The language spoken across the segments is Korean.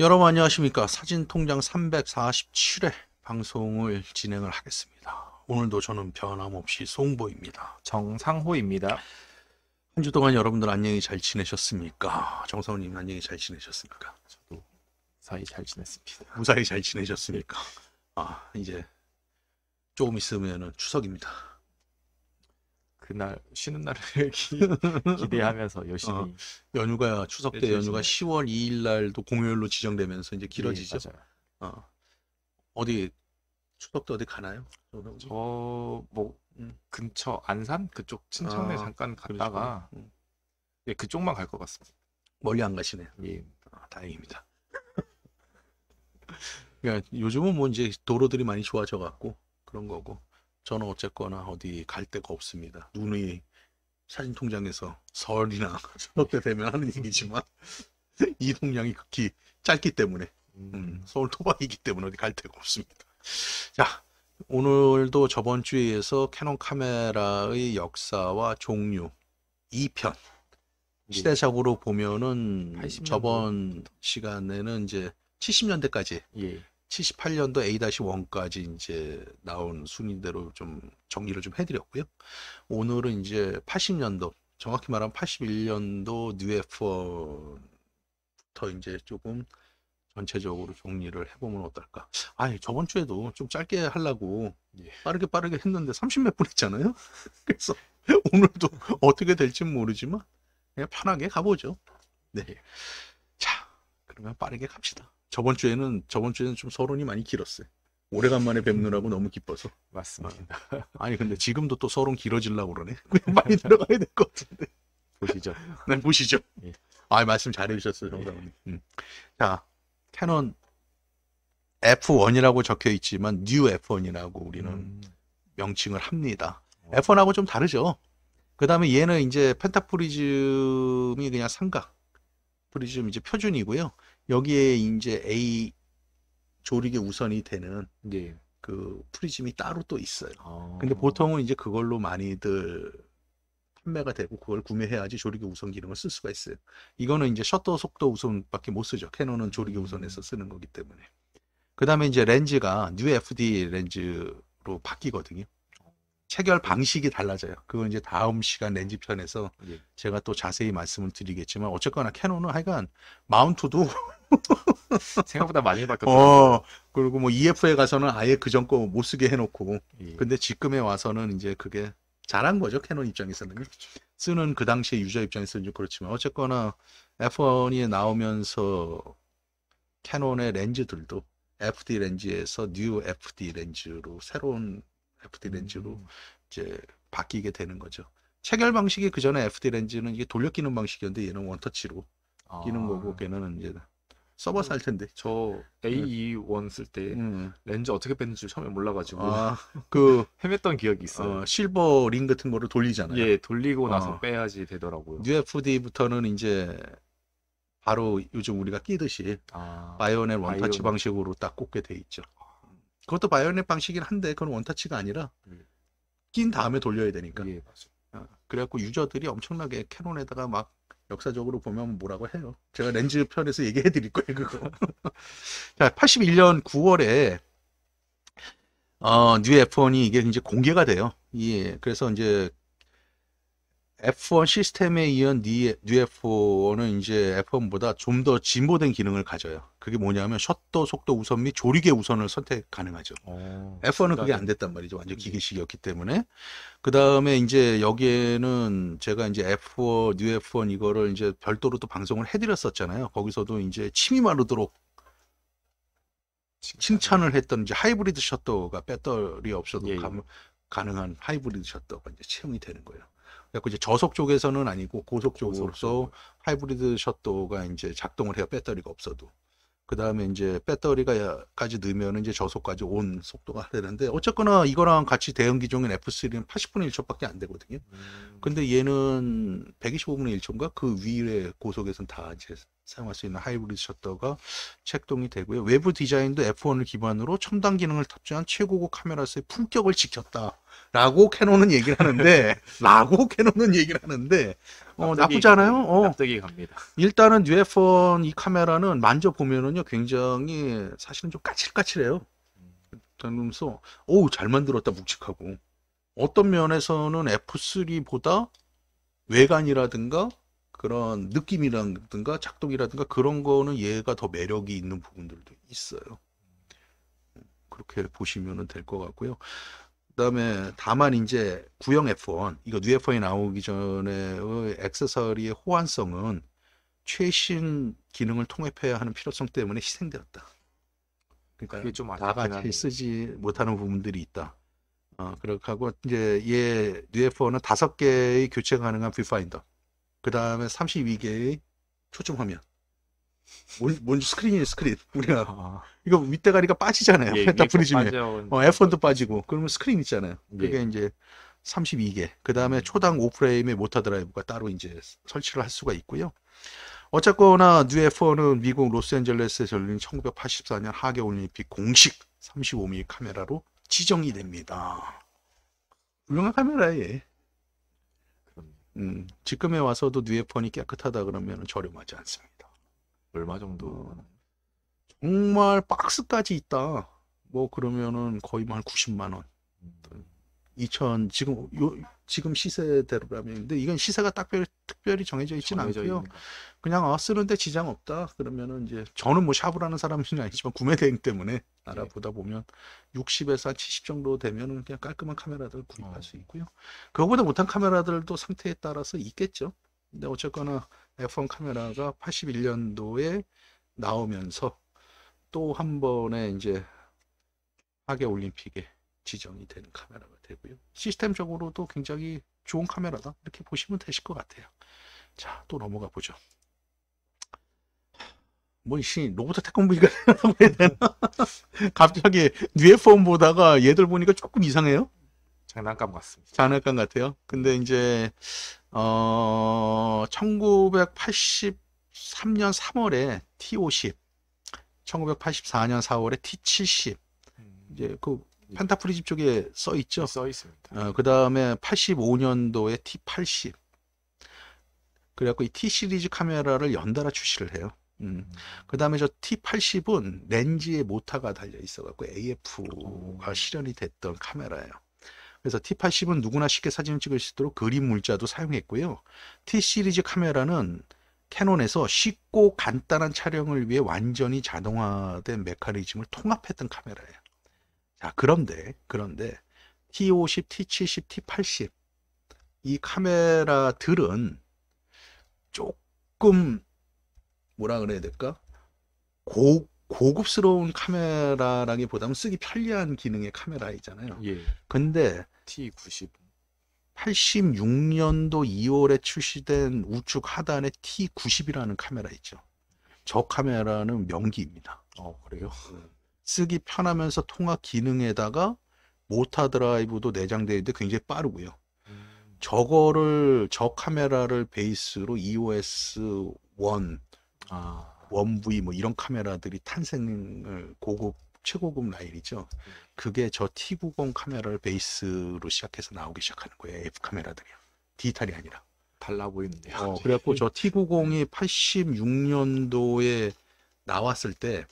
여러분 안녕하십니까 사진통장 347회 방송을 진행을 하겠습니다 오늘도 저는 변함없이 송보입니다 정상호입니다 한 주 동안 여러분들 안녕히 잘 지내셨습니까 정상호님 안녕히 잘 지내셨습니까 저도 무사히 잘 지냈습니다 무사히 잘 지내셨습니까 아 이제 조금 있으면 추석입니다 그날 쉬는 날을 기, 기대하면서 열심히 어, 연휴가 추석 때 네, 연휴가 10월 2일 날도 공휴일로 지정되면서 이제 길어지죠. 네, 어. 어디 추석 때 어디 가나요? 저뭐 음. 근처 안산 그쪽 친척네 아, 잠깐 갔다가 음. 예, 그쪽만 갈 것 같습니다. 멀리 안 가시네요. 예. 예. 아, 다행입니다. 그러니까 요즘은 뭐 이제 도로들이 많이 좋아져 갖고 그런 거고 저는 어쨌거나 어디 갈 데가 없습니다. 눈이 사진 통장에서 설이나 저녁 때 되면 하는 음. 얘기지만 이동량이 극히 짧기 때문에 음. 음, 서울 토박이기 때문에 어디 갈 데가 없습니다. 자, 오늘도 저번 주에 의해서 캐논 카메라의 역사와 종류 2편 예. 시대적으로 보면은 저번 시간에는 이제 70년대까지 예. 78년도 A-1까지 이제 나온 순위대로 좀 정리를 좀 해드렸고요. 오늘은 이제 80년도, 정확히 말하면 81년도 뉴에퍼부터 이제 조금 전체적으로 정리를 해보면 어떨까. 아 저번 주에도 좀 짧게 하려고 예. 빠르게 빠르게 했는데 30몇 분 했잖아요. 그래서 오늘도 어떻게 될지 모르지만 그냥 편하게 가보죠. 네. 자, 그러면 빠르게 갑시다. 저번 주에는 저번 주에는 좀 서론이 많이 길었어요. 오래간만에 뵙느라고 너무 기뻐서. 맞습니다. 어. 아니 근데 지금도 또 서론 길어질라고 그러네. 그냥 많이 들어가야 될 것 같은데. 보시죠. 네, 보시죠. 예. 아, 말씀 잘해 주셨어요, 정상훈님. 예. 음. 자, 캐논 F1이라고 적혀 있지만 뉴 F1이라고 우리는 음. 명칭을 합니다. 오. 어. F1하고 좀 다르죠. 그다음에 얘는 이제 펜타프리즘이 그냥 삼각 프리즘 이제 표준이고요. 여기에 이제 A 조리개 우선이 되는 예. 그 프리즘이 따로 또 있어요. 아. 근데 보통은 이제 그걸로 많이들 판매가 되고 그걸 구매해야지 조리개 우선 기능을 쓸 수가 있어요. 이거는 이제 셔터 속도 우선밖에 못 쓰죠. 캐논은 조리개 음. 우선에서 쓰는 거기 때문에. 그 다음에 이제 렌즈가 뉴 FD 렌즈로 바뀌거든요. 체결 방식이 달라져요. 그건 이제 다음 시간 렌즈편에서 예. 제가 또 자세히 말씀을 드리겠지만 어쨌거나 캐논은 하여간 마운트도 생각보다 많이 바뀌었다. 어, 그리고 뭐 EF에 가서는 아예 그전거 못 쓰게 해놓고, 예. 근데 지금에 와서는 이제 그게 잘한 거죠 캐논 입장에서는 그렇죠. 쓰는 그 당시 유저 입장에서는 좀 그렇지만 어쨌거나 F1이 나오면서 캐논의 렌즈들도 FD 렌즈에서 뉴 FD 렌즈로 새로운 FD 렌즈로 음. 이제 바뀌게 되는 거죠. 체결 방식이 그 전에 FD 렌즈는 이게 돌려 끼는 방식이었는데 얘는 원터치로 끼는 아. 거고 걔는 이제 서버 음. 살 텐데. 저 A21 e 쓸때 음, 음. 렌즈 어떻게 뺐는지 처음에 몰라가지고 아, 그 헤맸던 기억이 있어요. 어, 실버 링 같은 거를 돌리잖아요. 예, 돌리고 나서 어. 빼야지 되더라고요. UFD부터는 이제 바로 요즘 우리가 끼듯이 아, 바이오넷 원터치 바이오넷. 방식으로 딱 꽂게 돼 있죠. 그것도 바이오넷 방식이긴 한데 그건 원터치가 아니라 예. 낀 다음에 돌려야 되니까. 예, 맞아요. 어, 그래갖고 유저들이 엄청나게 캐논에다가 막 역사적으로 보면 뭐라고 해요. 제가 렌즈 편에서 얘기해 드릴 거예요, 그거. 자, 81년 9월에 어, 뉴 F1이 이게 이제 공개가 돼요. 예. 그래서 이제 F1 시스템에 이은 뉴 F1은 이제 F1보다 좀 더 진보된 기능을 가져요. 그게 뭐냐면 셔터 속도 우선 및 조리개 우선을 선택 가능하죠. 오, 어, F1은 그게 안 됐단 말이죠. 완전 음. 기계식이었기 때문에. 그 다음에 이제 여기에는 제가 이제 F1, 뉴 F1 이거를 이제 별도로 또 방송을 해드렸었잖아요. 거기서도 이제 침이 마르도록 칭찬을 했던 이제 하이브리드 셔터가 배터리 없어도 예, 예. 가능한 하이브리드 셔터가 이제 채용이 되는 거예요. 그래서 이제 저속 쪽에서는 아니고 고속 쪽으로서 하이브리드 셔터가 이제 작동을 해요. 배터리가 없어도. 그 다음에 이제 배터리가까지 넣으면 이제 저속까지 온 속도가 되는데 음. 어쨌거나 이거랑 같이 대응 기종인 F3는 80분의 1초밖에 안 되거든요. 음. 근데 얘는 125분의 1초인가 그 위의 고속에서는다 이제 사용할 수 있는 하이브리드 셔터가 책동이 되고요. 외부 디자인도 F1을 기반으로 첨단 기능을 탑재한 최고급 카메라에서의 품격을 지켰다라고 캐논은 얘기를 하는데 라고 캐논은 얘기를 하는데 어, 나쁘지 않아요. 어. 납득이 갑니다. 일단은 UF1 이 카메라는 만져보면은요 굉장히 사실은 좀 까칠까칠해요. 그러면서 오우 잘 만들었다 묵직하고 어떤 면에서는 F3보다 외관이라든가 그런 느낌이라든가 작동이라든가 그런 거는 얘가 더 매력이 있는 부분들도 있어요. 음, 그렇게 보시면 될 것 같고요. 그다음에 다만 이제 구형 F1 이거 뉴 F1이 나오기 전에의 액세서리의 호환성은 최신 기능을 통합해야 하는 필요성 때문에 희생되었다. 그러니까 그게 좀다 같이 쓰지 못하는 부분들이 있다. 어, 그렇고 이제 얘 뉴 F1은 다섯 개의 교체 가능한 뷰파인더 그 다음에 32개의 초점 화면. 뭔, 뭔 스크린이에요, 스크린. 우리가. 아. 아. 이거 윗대가리가 빠지잖아요. 예, 펜타 프리즘에. 어, F1도 빠지고. 그러면 스크린 있잖아요. 예. 그게 예. 이제 32개. 그 다음에 음. 초당 5프레임의 모터 드라이브가 따로 이제 설치를 할 수가 있고요. 어쨌거나 뉴 F1은 미국 로스앤젤레스에 서 열린 1984년 하계 올림픽 공식 35mm 카메라로 지정이 됩니다. 훌륭한 카메라에. 음, 지금에 와서도 뉴에폰이 깨끗하다 그러면 저렴하지 않습니다. 얼마 정도? 어, 정말 박스까지 있다. 뭐 그러면은 거의 뭐 한 90만 원. 음. 2000 지금 요 지금 시세대로라면 근데 이건 시세가 딱별 특별히 정해져 있지는 않고요. 있는. 그냥 어, 쓰는데 지장 없다 그러면은 이제 저는 뭐 샵을 하는 사람은 아니지만 구매 대행 때문에 알아보다 예. 보면 60에서 한70 정도 되면은 그냥 깔끔한 카메라들 구입할 어. 수 있고요. 그거보다 못한 카메라들도 상태에 따라서 있겠죠. 근데 어쨌거나 F1 카메라가 81년도에 나오면서 또 한 번에 이제 하계 올림픽에 지정이 되는 카메라가 되고요. 시스템적으로도 굉장히 좋은 카메라다 이렇게 보시면 되실 것 같아요. 자, 또 넘어가 보죠. 뭐이로보 태권브이가 생고 해야 되나? 갑자기 u f o 보다가 얘들 보니까 조금 이상해요? 장난감 같습니다. 장난감 같아요. 근데 이제 어 1983년 3월에 T50, 1984년 4월에 T70 이제 그 펜타프리즘 예. 쪽에 써 있죠. 써 있습니다. 어, 그 다음에 85년도에 T80. 그래갖고 이 T 시리즈 카메라를 연달아 출시를 해요. 음. 음. 그 다음에 저 T80은 렌즈에 모터가 달려 있어갖고 AF가 오. 실현이 됐던 카메라예요. 그래서 T80은 누구나 쉽게 사진을 찍을 수 있도록 그림 물자도 사용했고요. T 시리즈 카메라는 캐논에서 쉽고 간단한 촬영을 위해 완전히 자동화된 메커니즘을 통합했던 카메라예요. 자, 그런데, 그런데, T50, T70, T80. 이 카메라들은 조금, 뭐라 그래야 될까? 고, 고급스러운 카메라라기보다는 쓰기 편리한 기능의 카메라있잖아요 예. 근데 T90 86년도 2월에 출시된 우측 하단에 T90이라는 카메라 있죠. 저 카메라는 명기입니다. 어, 그래요? 음. 쓰기 편하면서 통화 기능에다가 모타 드라이브도 내장되어 있는데 굉장히 빠르고요. 음. 저거를 저 카메라를 베이스로 EOS 1, 아. 1V 뭐 이런 카메라들이 탄생을 고급 최고급 라인이죠. 음. 그게 저 T90 카메라를 베이스로 시작해서 나오기 시작하는 거예요. F 카메라들이요. 디지털이 아니라. 달라 보이는데요. 어, 그래갖고 저 T90이 86년도에 나왔을 때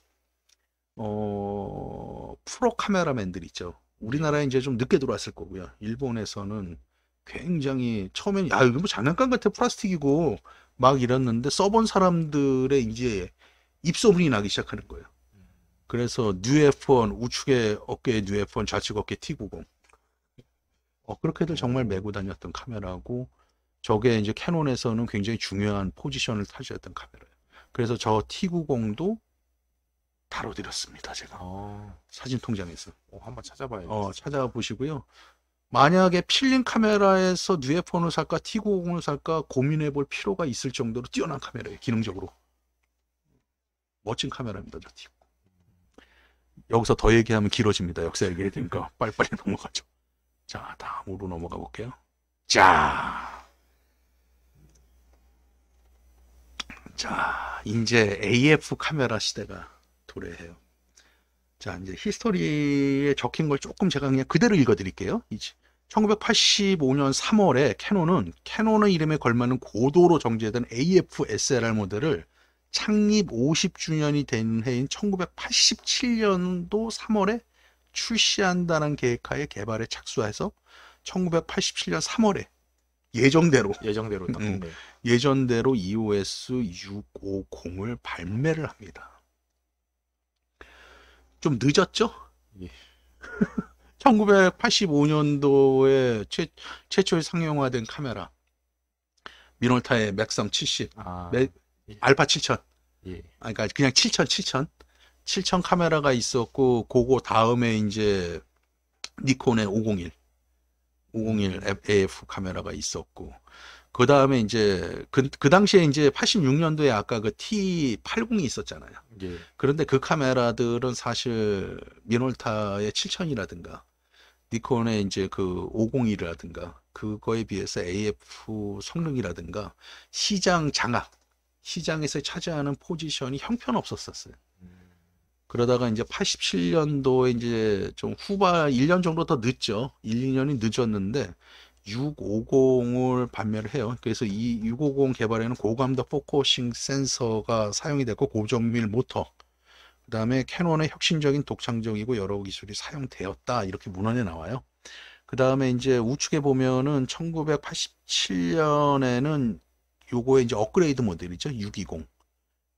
어, 프로 카메라맨들 있죠. 우리나라에 이제 좀 늦게 들어왔을 거고요. 일본에서는 굉장히 처음엔 야 이거 뭐 장난감 같아 플라스틱이고 막 이랬는데 써본 사람들의 이제 입소문이 나기 시작하는 거예요. 그래서 뉴에폰 우측에 어깨에 뉴에폰 좌측 어깨 티구0 어, 그렇게들 정말 메고 다녔던 카메라고 저게 이제 캐논에서는 굉장히 중요한 포지션을 타지했던 카메라예요. 그래서 저티구공도 다뤄드렸습니다. 제가 어, 사진 통장에서 어, 한번 찾아봐야겠어요. 어, 찾아보시고요. 만약에 필름 카메라에서 뉴에폰을 살까 T950을 살까 고민해볼 필요가 있을 정도로 뛰어난 카메라예요. 기능적으로 멋진 카메라입니다. 저 T9. 여기서 더 얘기하면 길어집니다. 역사 얘기해야 되니까 빨리빨리 넘어가죠. 자, 다음으로 넘어가 볼게요. 자. 자, 이제 AF 카메라 시대가 도래해요. 자, 이제 히스토리에 적힌 걸 조금 제가 그냥 그대로 읽어드릴게요. 이제 1985년 3월에 캐논은 캐논의 이름에 걸맞는 고도로 정제된 AF-SLR 모델을 창립 50주년이 된 해인 1987년도 3월에 출시한다는 계획하에 개발에 착수해서 1987년 3월에 예정대로 예정대로 음, 예정대로 EOS 650을 발매를 합니다. 좀 늦었죠? 예. 1985년도에 최, 최초에 상용화된 카메라. 미놀타의 맥섬 70, 아, 맥, 예. 알파 7000. 예. 아, 그러니까 그냥 7000, 7000. 7000 카메라가 있었고, 그거 다음에 이제 니콘의 501. 501 AF 카메라가 있었고, 그 다음에 이제 그, 그 당시에 이제 86년도에 아까 그 T80이 있었잖아요. 예. 그런데 그 카메라들은 사실 미놀타의 7000이라든가 니콘의 이제 그 501이라든가 그거에 비해서 AF 성능이라든가 시장 장악, 시장에서 차지하는 포지션이 형편없었었어요. 그러다가 이제 87년도에 이제 좀 후반 1년 정도 더 늦죠. 1, 2년이 늦었는데 650을 발매를 해요. 그래서 이 650 개발에는 고감도 포커싱 센서가 사용이 됐고 고정밀 모터 그 다음에 캐논의 혁신적인 독창적이고 여러 기술이 사용되었다 이렇게 문헌에 나와요. 그 다음에 이제 우측에 보면은 1987년에는 요거의 이제 업그레이드 모델이죠. 620.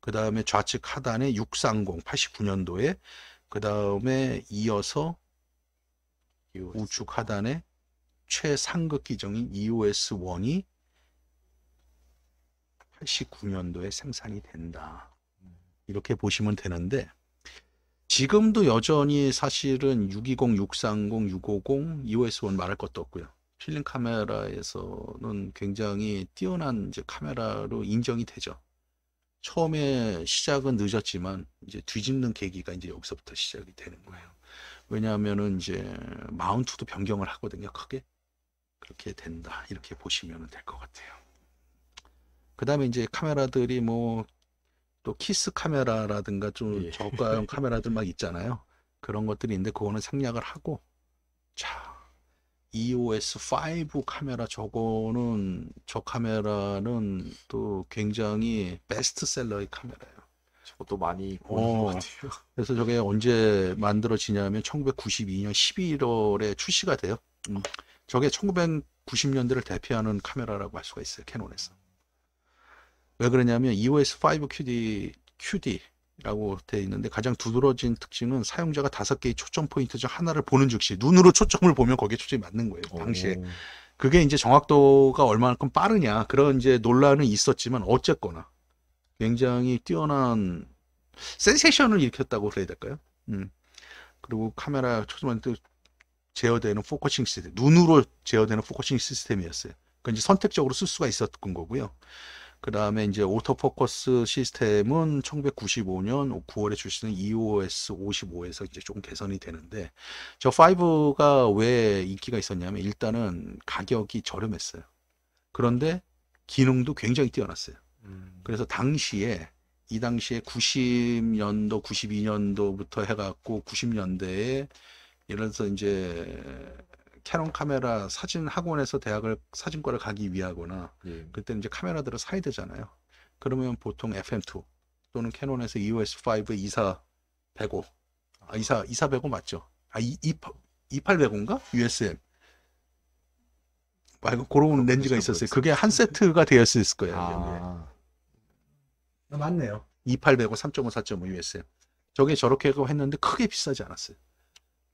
그 다음에 좌측 하단에 630, 89년도에 그 다음에 이어서 우측 하단에 최상급 기종인 EOS-1이 89년도에 생산이 된다. 이렇게 보시면 되는데 지금도 여전히 사실은 620, 630, 650, EOS-1 말할 것도 없고요. 필름 카메라에서는 굉장히 뛰어난 이제 카메라로 인정이 되죠. 처음에 시작은 늦었지만 이제 뒤집는 계기가 이제 여기서부터 시작이 되는 거예요. 왜냐하면은 이제 마운트도 변경을 하거든요. 크게 이렇게 된다. 이렇게 보시면 될 것 같아요. 그 다음에 이제 카메라들이 뭐 또 키스 카메라라든가 좀 예. 저가형 카메라들 막 있잖아요. 그런 것들이 있는데 그거는 생략을 하고 자 EOS 5 카메라 저거는 저 카메라는 또 굉장히 베스트셀러의 카메라예요. 저것도 많이 보는 어, 것 같아요. 그래서 저게 언제 만들어지냐면 1992년 11월에 출시가 돼요. 음. 저게 1990년대를 대표하는 카메라라고 할 수가 있어요. 캐논에서. 왜 그러냐면 EOS 5 QD, QD라고 돼 있는데 가장 두드러진 특징은 사용자가 다섯 개의 초점 포인트 중 하나를 보는 즉시 눈으로 초점을 보면 거기에 초점이 맞는 거예요. 당시에. 오. 그게 이제 정확도가 얼마만큼 빠르냐 그런 이제 논란은 있었지만 어쨌거나 굉장히 뛰어난 센세이션을 일으켰다고 그래야 될까요? 음. 그리고 카메라 초점 포인트 제어되는 포커싱 시스템, 눈으로 제어되는 포커싱 시스템이었어요. 그러니까 이제 선택적으로 쓸 수가 있었던 거고요. 그 다음에 이제 오토포커스 시스템은 1995년 9월에 출시된 EOS 55에서 이제 조금 개선이 되는데 저 5가 왜 인기가 있었냐면 일단은 가격이 저렴했어요. 그런데 기능도 굉장히 뛰어났어요. 음. 그래서 당시에 이 당시에 90년도, 92년도부터 해갖고 90년대에 이를들서 이제 캐논 카메라 사진 학원에서 대학을 사진과를 가기 위하거나 예. 그때 이제 카메라들을 사야 되잖아요. 그러면 보통 FM2 또는 캐논에서 EOS5 이사 105 아, 이사 이사 105 맞죠? 아, 2800인가? USM. 말고 거 그런 렌즈가 있었어요. 그게 한 세트가 되었을 거예요. 아. 아 맞네요. 2800, 3.5, 4.5 USM. 저게 저렇게 했는데 크게 비싸지 않았어요.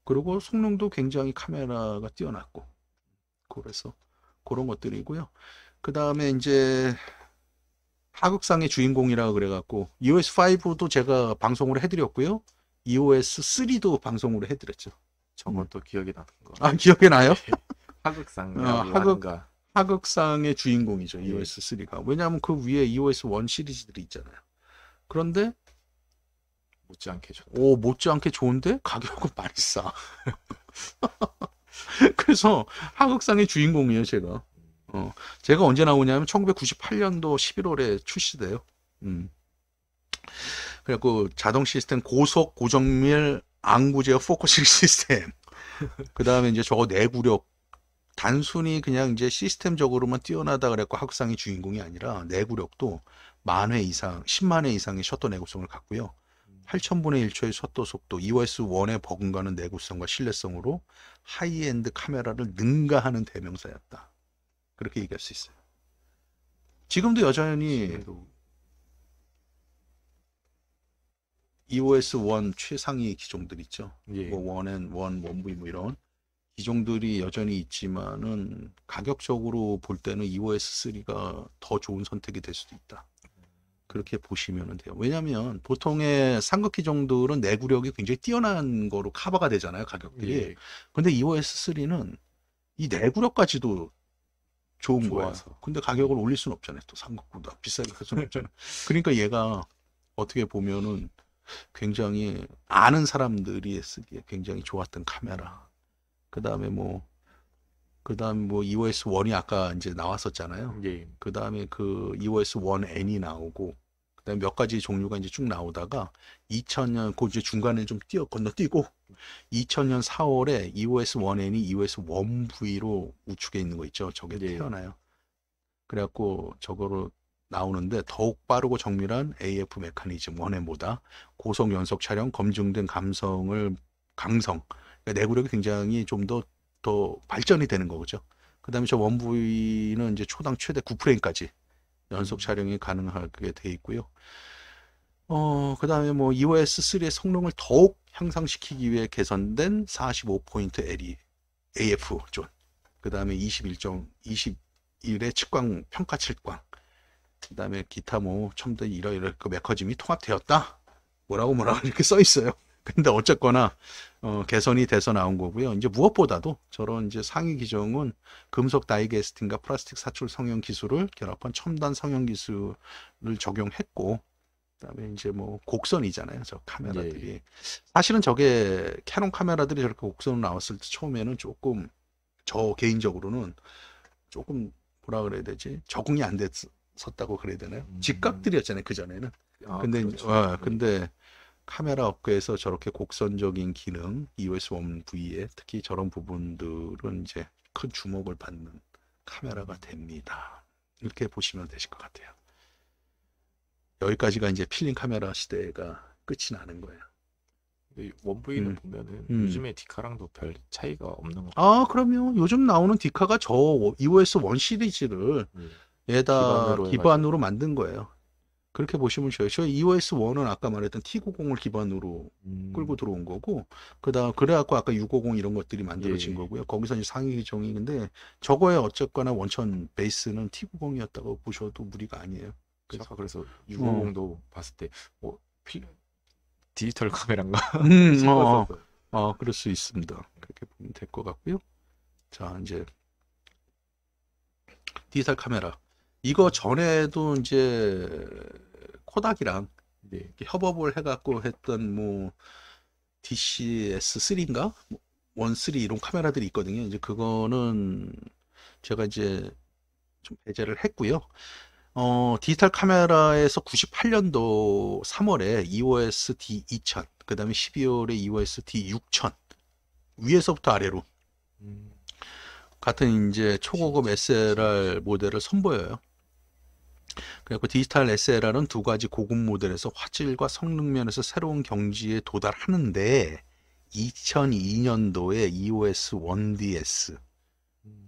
그리고 성능도 굉장히 카메라가 뛰어났고 그래서 그런 것들이고요. 그 다음에 이제 하극상의 주인공이라 그래갖고 EOS 5도 제가 방송으로 해드렸고요. EOS 3도 방송으로 해드렸죠. 저건 또 기억이 나는 거. 아 기억이 나요? 하극상. 네. 어, 아, 하극 하극상의 주인공이죠. 예. EOS 3가. 왜냐하면 그 위에 EOS 1 시리즈들이 있잖아요. 그런데 못지않게 좋다. 오, 못지않게 좋은데 가격은 많이 싸. 그래서 하극상의 주인공이에요, 제가. 어, 제가 언제 나오냐면 1998년도 11월에 출시돼요. 음. 그래갖고 자동 시스템 고속 고정밀 안구제어 포커싱 시스템. 그 다음에 이제 저거 내구력 단순히 그냥 이제 시스템적으로만 뛰어나다 그랬고 학상이 주인공이 아니라 내구력도 만회 이상, 10만회 이상의 셔터 내구성을 갖고요. 8,000분의 1초의 셔터 속도, EOS1의 버금가는 내구성과 신뢰성으로 하이엔드 카메라를 능가하는 대명사였다. 그렇게 얘기할 수 있어요. 지금도 여전히 EOS1 최상위 기종들 있죠. 예. 뭐 원앤 원, 원부이 뭐 이런 기종들이 여전히 있지만은 가격적으로 볼 때는 EOS3가 더 좋은 선택이 될 수도 있다. 그렇게 보시면 돼요. 왜냐하면 보통의 삼각기 정도는 내구력이 굉장히 뛰어난 거로 커버가 되잖아요. 가격들이. 예. 근데 EOS 3는 이 내구력까지도 좋은 좋아 거예요. 근데 가격을 올릴 수는 없잖아요. 또 삼각보다 비싸게 할 수는 없잖아요. 그러니까 얘가 어떻게 보면은 굉장히 아는 사람들이 쓰기에 굉장히 좋았던 카메라. 그 다음에 뭐 그다음 뭐 EOS 1이 아까 이제 나왔었잖아요. 예. 그다음에 그 EOS 1N이 나오고 그다음 에몇 가지 종류가 이제 쭉 나오다가 2000년 그 이제 중간에 좀 뛰어 건너뛰고 2000년 4월에 EOS 1N이 EOS 1V로 우측에 있는 거 있죠. 저게 예. 태어나요. 그래갖고 저거로 나오는데 더욱 빠르고 정밀한 AF 메커니즘 원앤보다 고속 연속 촬영 검증된 감성을 강성 그러니까 내구력이 굉장히 좀더 더 발전이 되는 거죠. 그 다음에 저 원부위는 이제 초당 최대 9프레임까지 연속 음. 촬영이 가능하게 돼 있고요. 어, 그 다음에 뭐 EOS 3의 성능을 더욱 향상시키기 위해 개선된 45포인트 LE, AF 존. 그 다음에 21점, 21의 측광, 평가 측광. 그 다음에 기타 뭐 첨단 이러이러 그 메커즘이 통합되었다. 뭐라고 뭐라고 이렇게 써 있어요. 근데 어쨌거나 어, 개선이 돼서 나온 거고요. 이제 무엇보다도 저런 이제 상위 기종은 금속 다이게스틴과 플라스틱 사출 성형 기술을 결합한 첨단 성형 기술을 적용했고 그다음에 이제 뭐 곡선이잖아요. 저 카메라들이 예. 예. 사실은 저게 캐논 카메라들이 저렇게 곡선으로 나왔을 때 처음에는 조금 저 개인적으로는 조금 뭐라 그래야 되지 적응이 안 됐었다고 그래야 되나요? 음. 직각들이었잖아요 그 전에는. 아, 근데 그렇죠. 아, 근데 카메라 업계에서 저렇게 곡선적인 기능 EOS 1V에 특히 저런 부분들은 이제 큰 주목을 받는 카메라가 음. 됩니다. 이렇게 보시면 되실 것 같아요. 여기까지가 이제 필름 카메라 시대가 끝이 나는 거예요. 원부인 음. 보면은 음. 요즘에 디카랑도 별 차이가 없는 거. 아 그러면 요즘 나오는 디카가 저 EOS 1 시리즈를 음. 얘다 기반으로, 기반으로 만든 거예요. 그렇게 보시면 좋아요. 저 EOS 1은 아까 말했던 T90을 기반으로 음. 끌고 들어온 거고, 그 다음, 그래갖고 아까 650 이런 것들이 만들어진 예. 거고요. 거기서 이제 상위 기종 근데 저거의 어쨌거나 원천 베이스는 T90이었다고 보셔도 무리가 아니에요. 그래서, 그래서 650도 음. 어. 봤을 때, 어, 디지털 카메라인가? 음, 어, 어, 아, 그럴 수 있습니다. 그렇게 보면 될 것 같고요. 자, 이제 디지털 카메라. 이거 전에도 이제 코닥이랑 이제 협업을 해갖고 했던 뭐 DCS3인가 원3 이런 카메라들이 있거든요. 이제 그거는 제가 이제 좀 배제를 했고요. 어, 디지털 카메라에서 98년도 3월에 EOS D2000, 그 다음에 12월에 EOS D6000, 위에서부터 아래로. 음. 같은 이제 초고급 SLR 모델을 선보여요. 그래서 디지털 SLR은 두 가지 고급 모델에서 화질과 성능 면에서 새로운 경지에 도달하는데 2002년도에 EOS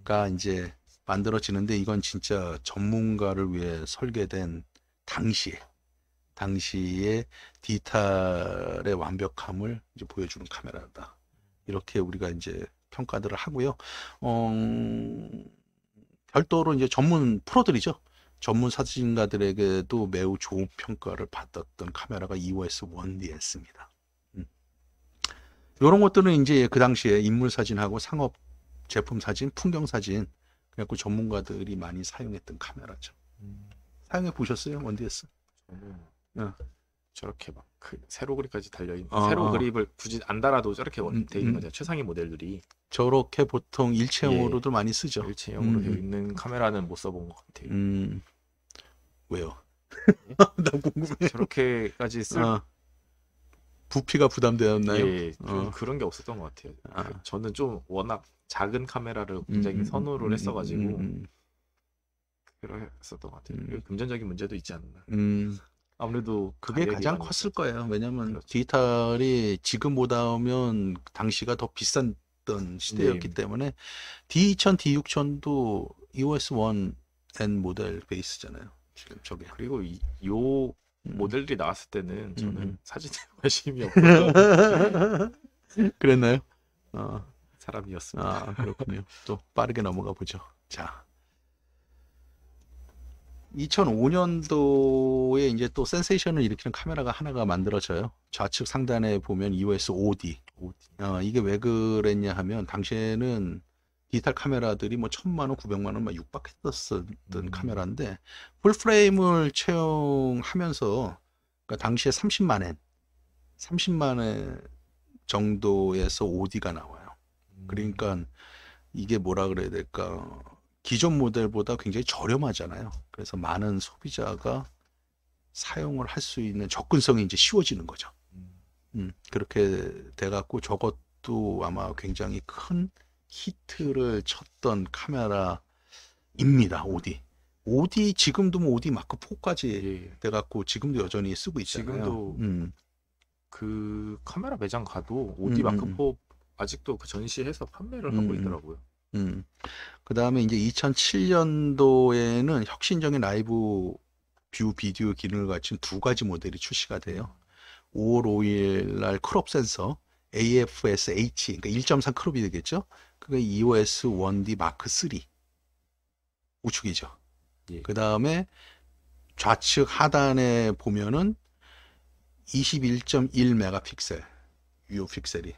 1DS가 이제 만들어지는데 이건 진짜 전문가를 위해 설계된 당시에 당시에 디지털의 완벽함을 이제 보여주는 카메라다. 이렇게 우리가 이제 평가들을 하고요. 어... 음, 별도로 이제 전문 프로들이죠. 전문 사진가들에게도 매우 좋은 평가를 받았던 카메라가 EOS 1D였습니다. 음. 이런 것들은 이제 그 당시에 인물 사진하고 상업 제품 사진, 풍경 사진 그래갖고 전문가들이 많이 사용했던 카메라죠. 음. 사용해 보셨어요? 원디에스? 음. 어. 저렇게 막그 세로 그립까지 달려 있는 아, 세로 아. 그립을 굳이 안 달아도 저렇게 음, 돼 있는 음. 거죠. 최상위 모델들이 저렇게 보통 일체형으로도 예, 많이 쓰죠. 일체형으로 음, 되어 음. 있는 카메라는 못 써본 것 같아요. 왜요? 예? 나 궁금해. 저렇게까지 쓸 아. 부피가 부담되었나요? 예, 어. 그, 그런 게 없었던 것 같아요. 아. 그 저는 좀 워낙 작은 카메라를 굉장히 음, 선호를 했어가지고 음, 음, 그랬었던 것 같아요. 금전적인 문제도 있지 않나. 음. 아무래도 그게 가장 컸을 거예요. 왜냐면 그렇죠. 디지털이 지금보다 오면 당시가 더 비싼 시대였기 네. 때문에 D2000, D6000도 EOS 1N 모델 베이스잖아요. 지금 저게. 그리고 이, 요 음. 모델들이 나왔을 때는 저는 음. 음. 사진에 관심이 없어서 그랬나요? 어. 사람이었습니다. 아, 그렇군요. 또 빠르게 넘어가 보죠. 자, 2005년도에 이제 또 센세이션을 일으키는 카메라가 하나가 만들어져요. 좌측 상단에 보면 EOS 5D. 어, 이게 왜 그랬냐 하면 당시에는 디지털 카메라들이 뭐 천만 원, 구백만 원막 육박했었던 음. 카메라인데 풀 프레임을 채용하면서 그러니까 당시에 30만 엔, 30만 엔 정도에서 5D가 나와요. 음. 그러니까 이게 뭐라 그래야 될까? 기존 모델보다 굉장히 저렴하잖아요. 그래서 많은 소비자가 사용을 할 수 있는 접근성이 이제 쉬워지는 거죠. 음. 음, 그렇게 돼갖고 저것도 아마 굉장히 큰 히트를 쳤던 카메라입니다. 오디. 오디 지금도 뭐 오디 마크 4까지 예. 돼갖고 지금도 여전히 쓰고 있잖아요. 지금도 음. 그 카메라 매장 가도 오디 음, 음 마크 4 음. 아직도 그 전시해서 판매를 하고 있더라고요. 음. 그 다음에 이제 2007년도에는 혁신적인 라이브 뷰 비디오 기능을 갖춘 두 가지 모델이 출시가 돼요. 5월 5일 날 크롭 센서 AFS H, 그러니까 1.3 크롭이 되겠죠. 그게 EOS 1D 마크 3 우측이죠. 예. 그 다음에 좌측 하단에 보면은 21.1 메가픽셀 유효 픽셀이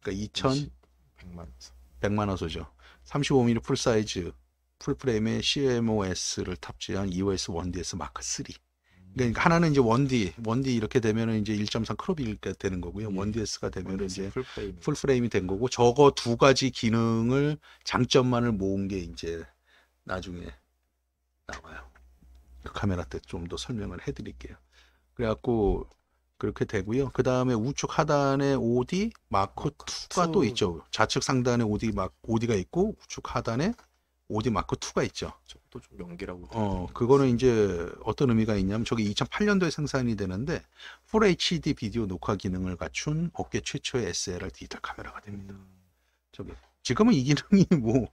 그러니까 2천 100만 화소 100만 화소죠. 35mm 풀사이즈 풀프레임의 CMOS를 탑재한 EOS 1DS 마크 3. 그러니까 음. 하나는 이제 1D, 1D 이렇게 되면은 이제 1.3 크롭이가 되는 거고요. 예. 1DS가 되면은 1DS 이제 풀프레임. 풀프레임이 된 거고 저거 두 가지 기능을 장점만을 모은 게 이제 나중에 나와요. 그 카메라 때 좀 더 설명을 해드릴게요. 그래갖고 그렇게 되고요. 그 다음에 우측 하단에 OD 마크 2가 또 있죠. 좌측 상단에 OD 막 o 가 있고 우측 하단에 OD 마크 2가 있죠. 또좀 연기라고. 어, 그거는 이제 어떤 의미가 있냐면 저기 2008년도에 생산이 되는데 f HD 비디오 녹화 기능을 갖춘 업계 최초의 SLR 디지털 카메라가 됩니다. 음. 저기 지금은 이 기능이 뭐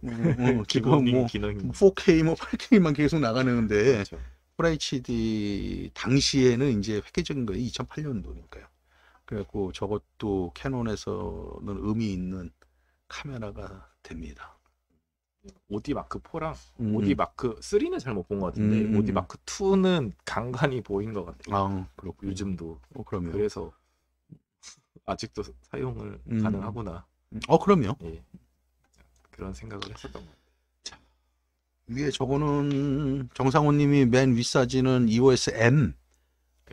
어, 지금 뭐기능 4K 뭐 8K만 뭐 계속 나가는데 그렇죠. FHD 당시에는 이제 획기적인 거예요. 2008년도니까요. 그래갖고 저것도 캐논에서는 의미 있는 카메라가 됩니다. 오디 마크 4랑 음. 오디 마크 3는 잘못본 것 같은데 음. 음. 오디 마크 2는 간간히 보인 것 같아요. 아, 그렇고 요즘도. 어, 그럼요. 그래서 아직도 사용을 음. 가능하구나. 어, 그럼요. 예. 그런 생각을 했었던 거예요. 위에 저거는 정상호님이 맨 윗사진은 EOS M.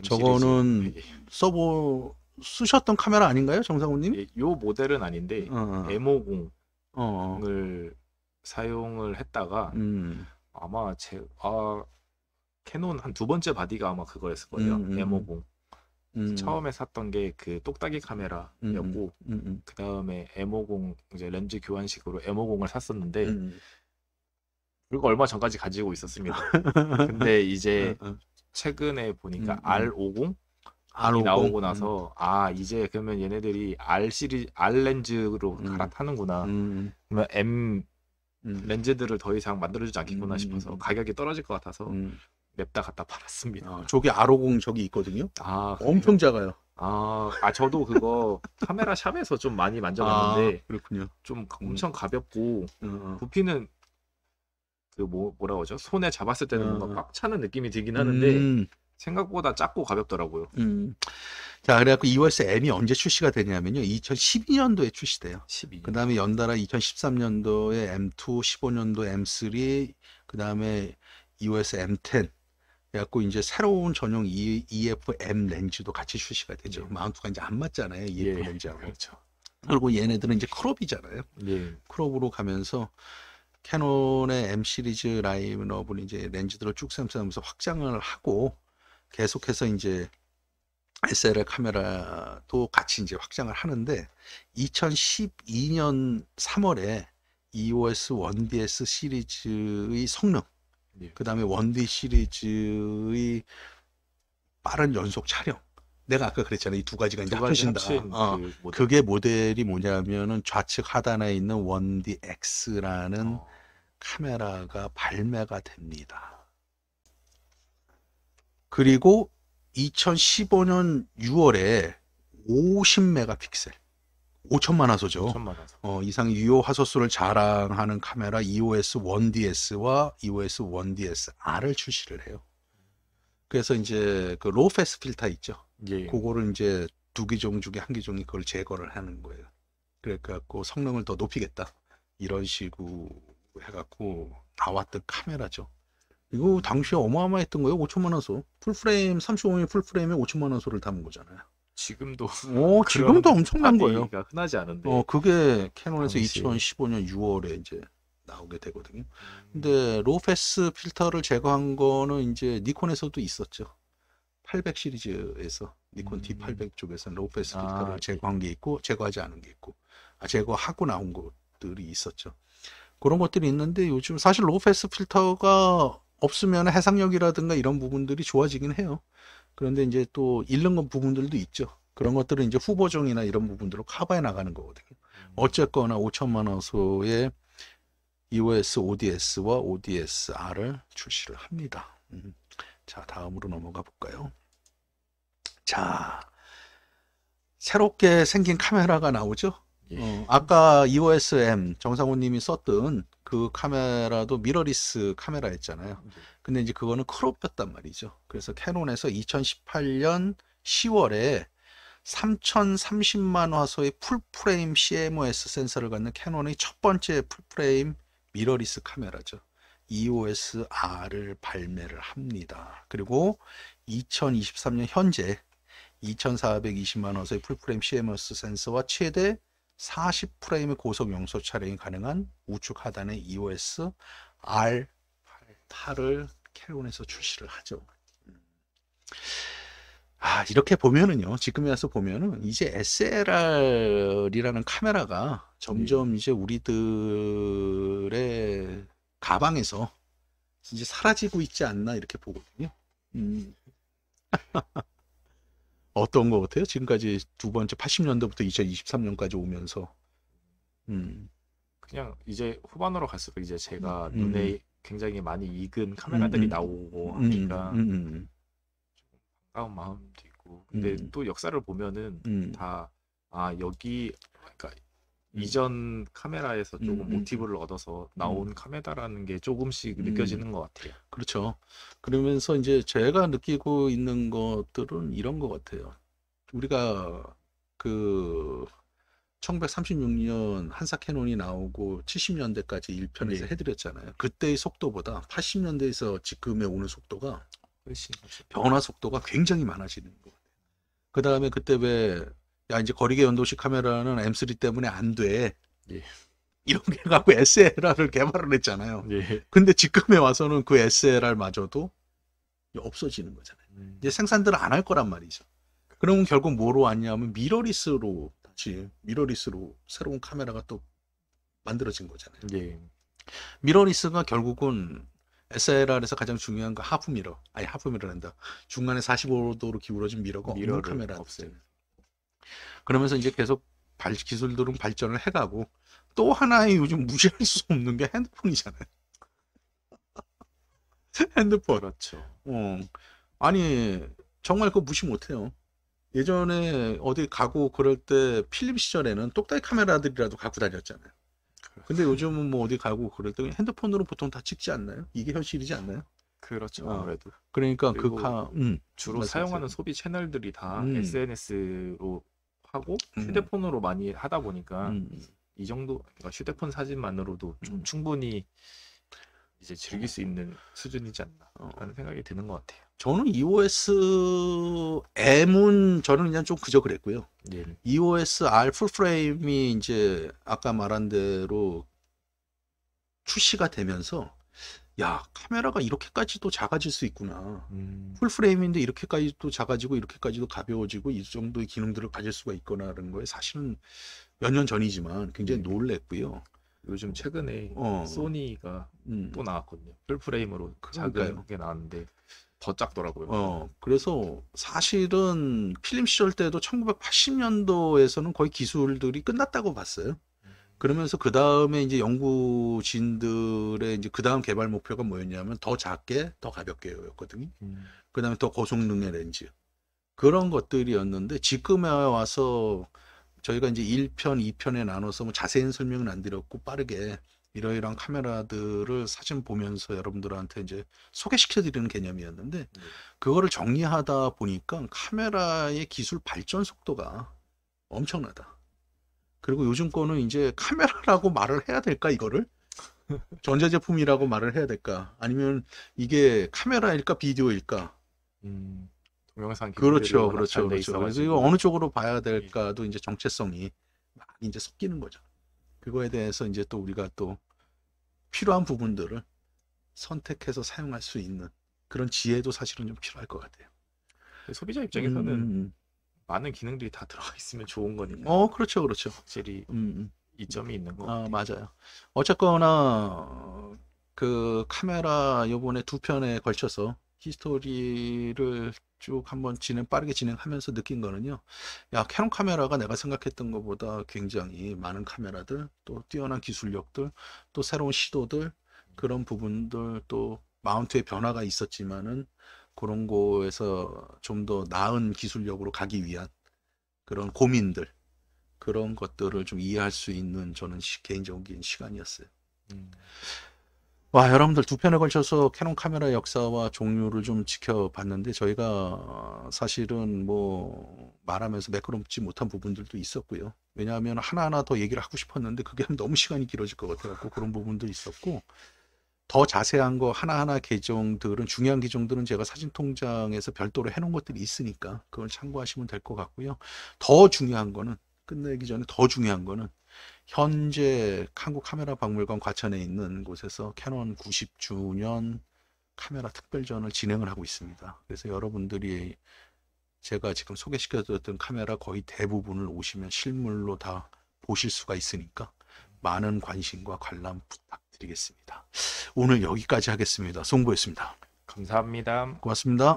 저거는 예, 예. 서버 쓰셨던 카메라 아닌가요, 정상호님? 예, 요 모델은 아닌데 어. M50을 어. 어, 어. 사용을 했다가 음. 아마 제 아 캐논 한 두 번째 바디가 아마 그거였을 거예요, 음, 음. M50. 음. 음. 처음에 샀던 게 그 똑딱이 음, 음, 카메라였고 그 다음에 M50 이제 렌즈 교환식으로 M50을 샀었는데. 그리고 얼마 전까지 가지고 있었습니다. 근데 이제 최근에 보니까 음, R50 음. R50 나오고 음. 나서 아 이제 그러면 얘네들이 R 시리 R 렌즈로 음. 갈아타는구나. 그러면 M 렌즈들을 더 이상 만들어주지 않겠구나 싶어서 가격이 떨어질 것 같아서 냅다 갖다 팔았습니다. 아, 저기 R50 저기 있거든요. 아 엄청 작아요. 아, 아 저도 그거 카메라 샵에서 좀 많이 만져봤는데 아, 그렇군요. 좀 엄청 가볍고 음. 부피는 그 뭐, 뭐라 고하죠 손에 잡았을 때는 어. 뭔가 음. 꽉 차는 느낌이 들긴 하는데 음. 생각보다 작고 가볍더라고요. 음. 자, 그래갖고 2월세 M이 언제 출시가 되냐면요. 2012년도에 출시돼요. 12년. 그 다음에 연달아 2013년도에 M2, 15년도 M3, 그 다음에 2월세 M10. 그래갖고 이제 새로운 전용 e, e, f m 렌즈도 같이 출시가 되죠. 예. 마운트가 이제 안 맞잖아요. EF 예. 렌즈하고. 그렇죠. 그리고 얘네들은 이제 크롭이잖아요. 예. 크롭으로 가면서 캐논의 M 시리즈 라인업을 이제 렌즈들을 쭉 쌤쌤하면서 확장을 하고 계속해서 이제 SLR 카메라도 같이 이제 확장을 하는데 2012년 3월에 EOS 1DS 시리즈의 성능, 예. 그 다음에 1D 시리즈의 빠른 연속 촬영. 내가 아까 그랬잖아요. 이 두 가지가 이제 합친다. 어, 그 모델. 그게 모델이 뭐냐면은 좌측 하단에 있는 1DX라는 어. 카메라가 발매가 됩니다. 그리고 2015년 6월에 50메가픽셀 5천만 화소죠. 5천만 화소. 어, 이상 유효 화소수를 자랑하는 카메라 EOS 1DS와 EOS 1DS R을 출시를 해요. 그래서 이제 그로페스 필터 있죠. 예. 그거를 이제 두 기종 중에 한 기종이 그걸 제거를 하는 거예요. 그래갖고 성능을 더 높이겠다 이런 식으로 해갖고 나왔던 카메라죠. 이거 당시에 어마어마했던 거예요. 5천만 원소. 풀프레임 35mm 풀프레임에 5천만 원소를 담은 거잖아요. 지금도 어, 지금도 엄청난 거예요. 흔하지 않은데. 어, 그게 캐논에서 당시... 2015년 6월에 이제 나오게 되거든요. 음. 근데 로페스 필터를 제거한 거는 이제 니콘에서도 있었죠. 800 시리즈에서 니콘 음. D800 쪽에서는 로페스 아, 필터를 아, 제거한 게 있고 제거하지 않은 게 있고 아, 제거하고 나온 것들이 있었죠. 그런 것들이 있는데 요즘 사실 로우패스 필터가 없으면 해상력이라든가 이런 부분들이 좋아지긴 해요. 그런데 이제 또 잃는 건 부분들도 있죠. 그런 것들은 이제 후보정이나 이런 부분들로 커버해 나가는 거거든요. 음. 어쨌거나 5천만 원소의 EOS ODS와 ODS-R을 출시를 합니다. 음. 자, 다음으로 넘어가 볼까요? 자, 새롭게 생긴 카메라가 나오죠? 예. 어, 아까 EOS M 정상훈님이 썼던 그 카메라도 미러리스 카메라였잖아요. 네. 근데 이제 그거는 크롭혔단 말이죠. 그래서 캐논에서 2018년 10월에 3,030만 화소의 풀프레임 CMOS 센서를 갖는 캐논의 첫 번째 풀프레임 미러리스 카메라죠. EOS R을 발매를 합니다. 그리고 2023년 현재 2,420만 화소의 풀프레임 CMOS 센서와 최대 40프레임의 고속 용소 촬영이 가능한 우측 하단의 EOS R8을 캐론에서 출시를 하죠. 아, 이렇게 보면은요, 지금에 와서 보면은 이제 SLR이라는 카메라가 점점 네. 이제 우리들의 가방에서 이제 사라지고 있지 않나 이렇게 보거든요. 음. 어떤 것 같아요? 지금까지 두 번째 80년도부터 2023년까지 오면서 음. 그냥 이제 후반으로 갈수록 이제 제가 음, 음. 눈에 굉장히 많이 익은 카메라들이 음. 음. 나오고 음, 하니까 음. 조 반가운 마음도 있고 근데 또 역사를 보면은 다 아 여기 그러니까 음. 이전 카메라에서 음, 조금 음, 모티브를 얻어서 나온 음. 카메라라는 게 조금씩 느껴지는 것 같아요. 그렇죠. 그러면서 이제 제가 느끼고 있는 것들은 이런 것 같아요. 우리가 그 1936년 한사 캐논이 나오고 70년대까지 1편에서 네. 해드렸잖아요. 그때의 속도보다 80년대에서 지금에 오는 속도가 훨씬 변화 속도가 굉장히 많아지는 것 같아요. 그 다음에 그때 왜야 이제 거리계 연동식 카메라는 M3 때문에 안 돼. 예. 이런 게 갖고 SLR을 개발을 했잖아요. 예. 근데 지금에 와서는 그 SLR마저도 없어지는 거잖아요. 음. 이제 생산들을 안 할 거란 말이죠. 그러면 결국 뭐로 왔냐면 미러리스로 다시 미러리스로 새로운 카메라가 또 만들어진 거잖아요. 예. 미러리스가 결국은 SLR에서 가장 중요한 거 하프 미러 아니 하프 미러란다 중간에 45도로 기울어진 미러가 미러를 없는 카메라 없어요. 그러면서 이제 계속 발, 기술들은 발전을 해가고 또 하나의 요즘 무시할 수 없는 게 핸드폰이잖아요. 핸드폰. 그렇죠. 어. 아니 정말 그거 무시 못해요. 예전에 어디 가고 그럴 때 필름 시절에는 똑딱이 카메라들이라도 갖고 다녔잖아요. 그렇죠. 근데 요즘은 뭐 어디 가고 그럴 때 핸드폰으로 보통 다 찍지 않나요? 이게 현실이지 않나요? 그렇죠. 어. 아무래도. 그러니까 그 카, 음, 주로 맞아요. 사용하는 소비 채널들이 다 음. SNS로 하고 음. 휴대폰으로 많이 하다 보니까 음. 이 정도 그러니까 휴대폰 사진만으로도 좀 음. 충분히 이제 즐길 수 있는 수준이지 않나라는 어. 생각이 드는 것 같아요. 저는 EOS M은 저는 그냥 좀 그저 그랬고요. 예. 네. EOS R 풀프레임이 이제 아까 말한 대로 출시가 되면서 야 카메라가 이렇게까지도 작아질 수 있구나 음. 풀프레임인데 이렇게까지도 작아지고 이렇게까지도 가벼워지고 이 정도의 기능들을 가질 수가 있거나라는 거에 사실은 몇 년 전이지만 굉장히 네. 놀랬고요 요즘 최근에 어. 소니가 음. 또 나왔거든요 풀프레임으로 그러니까요. 작은 게 나왔는데 더 작더라고요 어, 그래서 사실은 필름 시절 때도 1980년도에서는 거의 기술들이 끝났다고 봤어요 그러면서 그 다음에 이제 연구진들의 이제 그 다음 개발 목표가 뭐였냐면 더 작게, 더 가볍게였거든요. 음. 그 다음에 더 고성능의 렌즈. 그런 것들이었는데 지금에 와서 저희가 이제 1편, 2편에 나눠서 뭐 자세한 설명은 안 드렸고 빠르게 이러이러한 카메라들을 사진 보면서 여러분들한테 이제 소개시켜 드리는 개념이었는데 네. 그거를 정리하다 보니까 카메라의 기술 발전 속도가 엄청나다. 그리고 요즘 거는 이제 카메라라고 말을 해야 될까 이거를? 전자제품이라고 말을 해야 될까? 아니면 이게 카메라일까 비디오일까? 음, 영상 그렇죠, 그렇죠, 그렇죠. 그래서 이거 어느 쪽으로 봐야 예. 될까도 이제 정체성이 막 이제 섞이는 거죠. 그거에 대해서 이제 또 우리가 또 필요한 부분들을 선택해서 사용할 수 있는 그런 지혜도 사실은 좀 필요할 것 같아요. 소비자 입장에서는 음, 음. 음. 많은 기능들이 다 들어가 있으면 좋은 거니까. 어, 그렇죠, 그렇죠. 확실히 음, 음. 이점이 있는 거. 아, 맞아요. 어쨌거나 그 카메라 요번에 두 편에 걸쳐서 히스토리를 쭉 한번 진행 빠르게 진행하면서 느낀 거는요. 야, 캐논 카메라가 내가 생각했던 것보다 굉장히 많은 카메라들, 또 뛰어난 기술력들, 또 새로운 시도들 그런 부분들 또 마운트의 변화가 있었지만은 그런 거에서 좀 더 나은 기술력으로 가기 위한 그런 고민들 그런 것들을 좀 이해할 수 있는 저는 개인적인 시간이었어요. 음. 와 여러분들 두 편에 걸쳐서 캐논 카메라 역사와 종류를 좀 지켜봤는데 저희가 사실은 뭐 말하면서 매끄럽지 못한 부분들도 있었고요. 왜냐하면 하나하나 더 얘기를 하고 싶었는데 그게 너무 시간이 길어질 것같아갖 그런 부분도 있었고 더 자세한 거 하나하나 계정들은 중요한 계정들은 제가 사진 통장에서 별도로 해놓은 것들이 있으니까 그걸 참고하시면 될 것 같고요. 더 중요한 거는 끝내기 전에 더 중요한 거는 현재 한국 카메라 박물관 과천에 있는 곳에서 캐논 90주년 카메라 특별전을 진행을 하고 있습니다. 그래서 여러분들이 제가 지금 소개시켜드렸던 카메라 거의 대부분을 오시면 실물로 다 보실 수가 있으니까 많은 관심과 관람 부탁. 드리겠습니다. 오늘 여기까지 하겠습니다. 송보였습니다. 감사합니다. 고맙습니다.